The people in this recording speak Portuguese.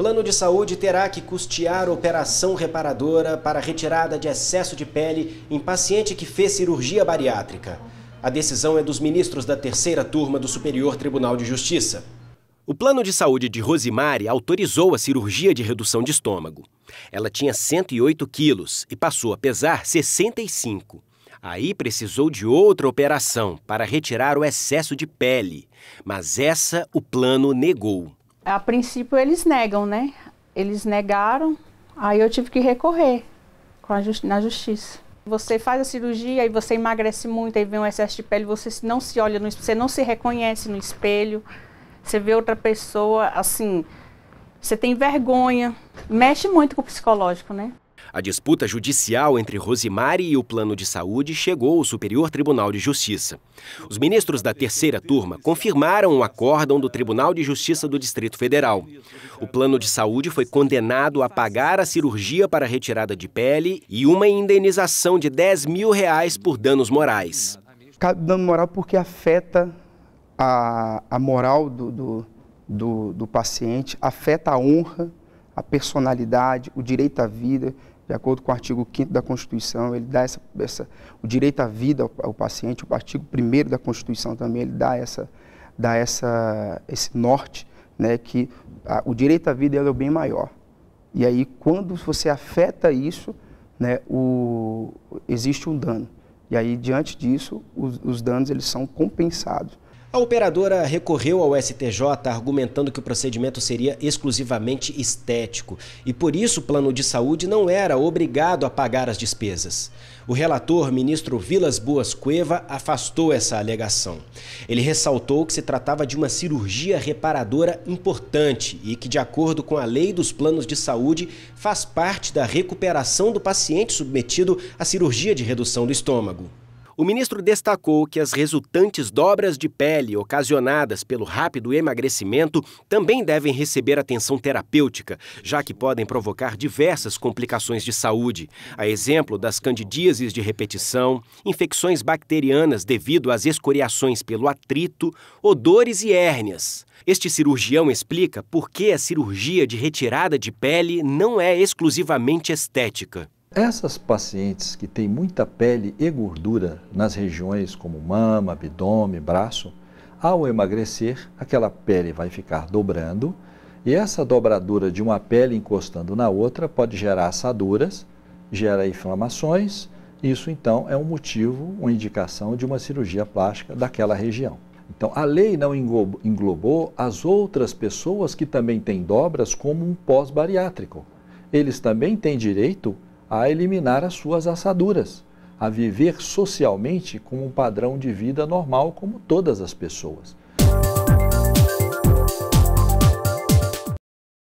Plano de saúde terá que custear operação reparadora para retirada de excesso de pele em paciente que fez cirurgia bariátrica. A decisão é dos ministros da terceira turma do Superior Tribunal de Justiça. O plano de saúde de Rosimari autorizou a cirurgia de redução de estômago. Ela tinha 108 quilos e passou a pesar 65. Aí precisou de outra operação para retirar o excesso de pele, mas essa o plano negou. A princípio eles negam, né? Eles negaram, aí eu tive que recorrer justi na justiça. Você faz a cirurgia e você emagrece muito, aí vem um excesso de pele, você não se olha no espelho, você não se reconhece no espelho, você vê outra pessoa, assim, você tem vergonha. Mexe muito com o psicológico, né? A disputa judicial entre Rosimari e o plano de saúde chegou ao Superior Tribunal de Justiça. Os ministros da terceira turma confirmaram o acórdão do Tribunal de Justiça do Distrito Federal. O plano de saúde foi condenado a pagar a cirurgia para retirada de pele e uma indenização de 10 mil reais por danos morais. Dano moral porque afeta a, a moral do, do, do, do paciente, afeta a honra a personalidade, o direito à vida, de acordo com o artigo 5 da Constituição, ele dá essa, essa, o direito à vida ao, ao paciente, o artigo 1 da Constituição também, ele dá, essa, dá essa, esse norte, né, que a, o direito à vida é o bem maior. E aí, quando você afeta isso, né, o, existe um dano. E aí, diante disso, os, os danos eles são compensados. A operadora recorreu ao STJ argumentando que o procedimento seria exclusivamente estético e por isso o plano de saúde não era obrigado a pagar as despesas. O relator, ministro Vilas Boas Cueva, afastou essa alegação. Ele ressaltou que se tratava de uma cirurgia reparadora importante e que, de acordo com a lei dos planos de saúde, faz parte da recuperação do paciente submetido à cirurgia de redução do estômago. O ministro destacou que as resultantes dobras de pele ocasionadas pelo rápido emagrecimento também devem receber atenção terapêutica, já que podem provocar diversas complicações de saúde, a exemplo das candidíases de repetição, infecções bacterianas devido às escoriações pelo atrito, odores e hérnias. Este cirurgião explica por que a cirurgia de retirada de pele não é exclusivamente estética. Essas pacientes que têm muita pele e gordura nas regiões como mama, abdômen, braço, ao emagrecer, aquela pele vai ficar dobrando e essa dobradura de uma pele encostando na outra pode gerar assaduras, gera inflamações. Isso então é um motivo, uma indicação de uma cirurgia plástica daquela região. Então, a lei não englobou as outras pessoas que também têm dobras como um pós-bariátrico. Eles também têm direito a eliminar as suas assaduras, a viver socialmente com um padrão de vida normal como todas as pessoas.